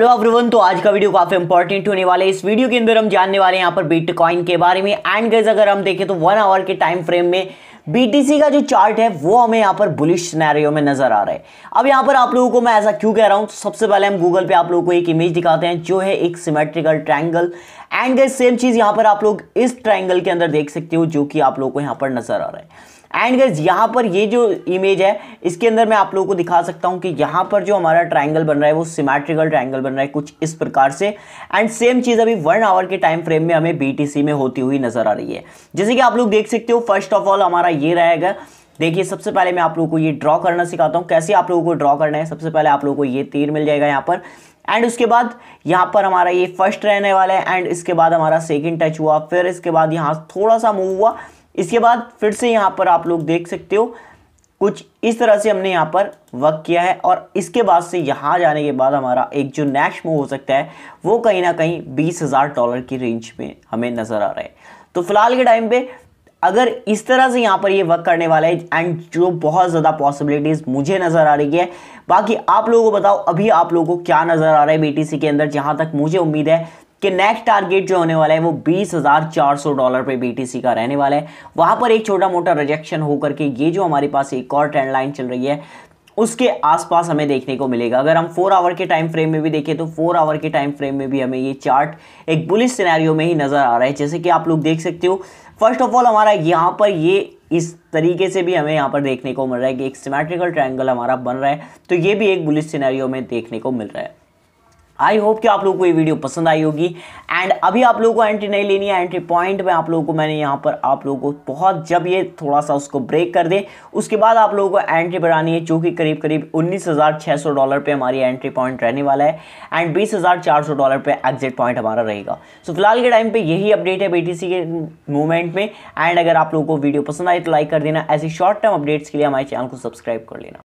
hello everyone तो आज का वीडियो काफी इंपॉर्टेंट होने वाला है इस वीडियो के अंदर हम जानने वाले हैं यहाँ पर बिटकॉइन के बारे में एंड गज अगर हम देखें तो वन आवर के टाइम फ्रेम में बीटीसी का जो चार्ट है वो हमें यहाँ पर बुलिश सिनेरियो में नजर आ रहा है अब यहाँ पर आप लोगों को मैं ऐसा क्यों कह रहा हूँ तो सबसे पहले हम गूगल पे आप लोगों को एक इमेज दिखाते हैं जो है एक सिमेट्रिकल ट्रायंगल एंड गज सेम चीज़ यहाँ पर आप लोग इस ट्रायंगल के अंदर देख सकते हो जो कि आप लोगों को यहाँ पर नजर आ रहा है एंड गैस यहाँ पर ये जो इमेज है इसके अंदर मैं आप लोगों को दिखा सकता हूँ कि यहाँ पर जो हमारा ट्राइंगल बन रहा है वो सिमेट्रिकल ट्राइंगल बन रहा है कुछ इस प्रकार से एंड सेम चीज़ अभी वन आवर के टाइम फ्रेम में हमें बी में होती हुई नज़र आ रही है जैसे कि आप लोग देख सकते हो फर्स्ट ऑफ ऑल हमारा ये रहेगा देखिए सबसे पहले मैं आप लोगों को ये ड्रॉ करना सिखाता हूँ कैसे आप लोगों को ड्रॉ करना है सबसे पहले आप लोगों को ये तीर मिल जाएगा यहाँ पर एंड उसके बाद यहाँ पर हमारा ये फर्स्ट रहने वाला है एंड इसके बाद हमारा सेकंड टच हुआ फिर इसके बाद यहाँ थोड़ा सा मूव हुआ इसके बाद फिर से यहाँ पर आप लोग देख सकते हो कुछ इस तरह से हमने यहाँ पर वर्क किया है और इसके बाद से यहाँ जाने के बाद हमारा एक जो नेक्स्ट मूव हो सकता है वो कहीं ना कहीं बीस हज़ार डॉलर की रेंज में हमें नज़र आ रहा है तो फिलहाल के टाइम पे अगर इस तरह से यहाँ पर ये वर्क करने वाला है एंड जो बहुत ज़्यादा पॉसिबिलिटीज़ मुझे नज़र आ रही है बाकी आप लोगों को बताओ अभी आप लोगों को क्या नज़र आ रहा है बीटीसी के अंदर जहाँ तक मुझे उम्मीद है कि नेक्स्ट टारगेट जो होने वाला है वो बीस हज़ार चार सौ डॉलर पे बीटीसी का रहने वाला है वहाँ पर एक छोटा मोटा रिजेक्शन होकर के ये जो हमारे पास एक और ट्रेंड लाइन चल रही है उसके आसपास हमें देखने को मिलेगा अगर हम फोर आवर के टाइम फ्रेम में भी देखें तो फोर आवर के टाइम फ्रेम में भी हमें ये चार्ट एक बुलिस सिनेरियो में ही नज़र आ रहा है जैसे कि आप लोग देख सकते हो फर्स्ट ऑफ ऑल हमारा यहाँ पर ये इस तरीके से भी हमें यहाँ पर देखने को मिल रहा है कि एक सिमेट्रिकल ट्रायंगल हमारा बन रहा है तो ये भी एक बुलिस सिनेरियो में देखने को मिल रहा है आई होप कि आप लोगों को ये वीडियो पसंद आई होगी एंड अभी आप लोगों को एंट्री नहीं लेनी है एंट्री पॉइंट में आप लोगों को मैंने यहाँ पर आप लोगों को बहुत जब ये थोड़ा सा उसको ब्रेक कर दे उसके बाद आप लोगों को एंट्री बढ़ानी है जो कि करीब करीब उन्नीस डॉलर पर हमारी एंट्री पॉइंट रहने वाला है एंड बीस डॉलर पर एग्जिट पॉइंट हमारा रहेगा सो so, फिलहाल के टाइम पर यही अपडेट है बी के मूवमेंट में एंड अगर आप लोगों को वीडियो पसंद आए तो लाइक कर देना ऐसे शॉर्ट टर्म अपडेट्स के लिए हमारे चैनल को सब्सक्राइब कर लेना